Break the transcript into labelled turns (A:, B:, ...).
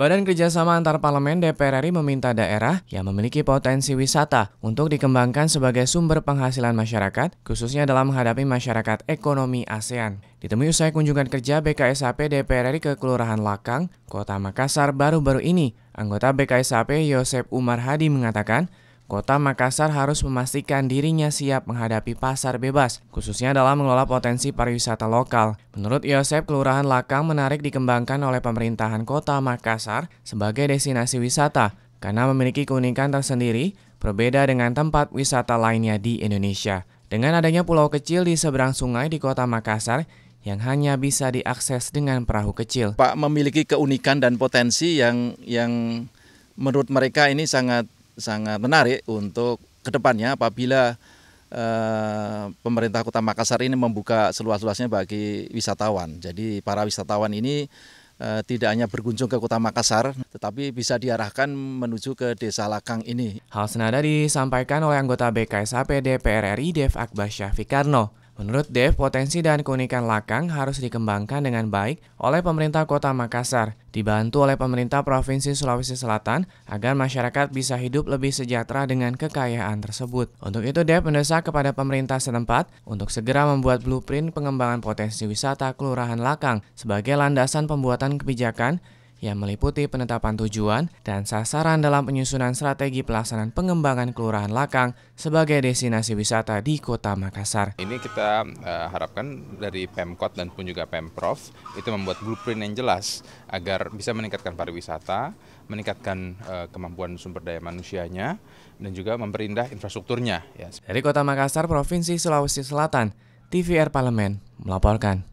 A: Badan Kerjasama Antar Parlemen DPR RI meminta daerah yang memiliki potensi wisata untuk dikembangkan sebagai sumber penghasilan masyarakat, khususnya dalam menghadapi masyarakat ekonomi ASEAN. Ditemui usai kunjungan kerja BKSAP DPR RI ke Kelurahan Lakang, Kota Makassar baru-baru ini, anggota BKSAP Yosep Umar Hadi mengatakan, Kota Makassar harus memastikan dirinya siap menghadapi pasar bebas, khususnya dalam mengelola potensi pariwisata lokal. Menurut Yosep, Kelurahan Lakang menarik dikembangkan oleh pemerintahan kota Makassar sebagai destinasi wisata karena memiliki keunikan tersendiri, berbeda dengan tempat wisata lainnya di Indonesia. Dengan adanya pulau kecil di seberang sungai di kota Makassar, yang hanya bisa diakses dengan perahu kecil. Pak
B: memiliki keunikan dan potensi yang yang menurut mereka ini sangat sangat menarik untuk kedepannya apabila eh, pemerintah Kota Makassar ini membuka seluas-luasnya bagi wisatawan. Jadi para wisatawan ini eh, tidak hanya berkunjung ke Kota Makassar, tetapi bisa diarahkan menuju ke Desa Lakang ini.
A: Hal senada disampaikan oleh anggota BKSAP DPR RI Dev Akbar Syafikarno. Menurut Dev, potensi dan keunikan Lakang harus dikembangkan dengan baik oleh pemerintah kota Makassar, dibantu oleh pemerintah Provinsi Sulawesi Selatan agar masyarakat bisa hidup lebih sejahtera dengan kekayaan tersebut. Untuk itu, Dev mendesak kepada pemerintah setempat untuk segera membuat blueprint pengembangan potensi wisata Kelurahan Lakang sebagai landasan pembuatan kebijakan yang meliputi penetapan tujuan dan sasaran dalam penyusunan strategi pelaksanaan pengembangan Kelurahan Lakang sebagai destinasi wisata di Kota Makassar.
C: Ini kita uh, harapkan dari Pemkot dan pun juga Pemprov itu membuat blueprint yang jelas agar bisa meningkatkan pariwisata, meningkatkan uh, kemampuan sumber daya manusianya dan juga memperindah infrastrukturnya ya. Dari
A: Kota Makassar, Provinsi Sulawesi Selatan, TVR Parlemen melaporkan.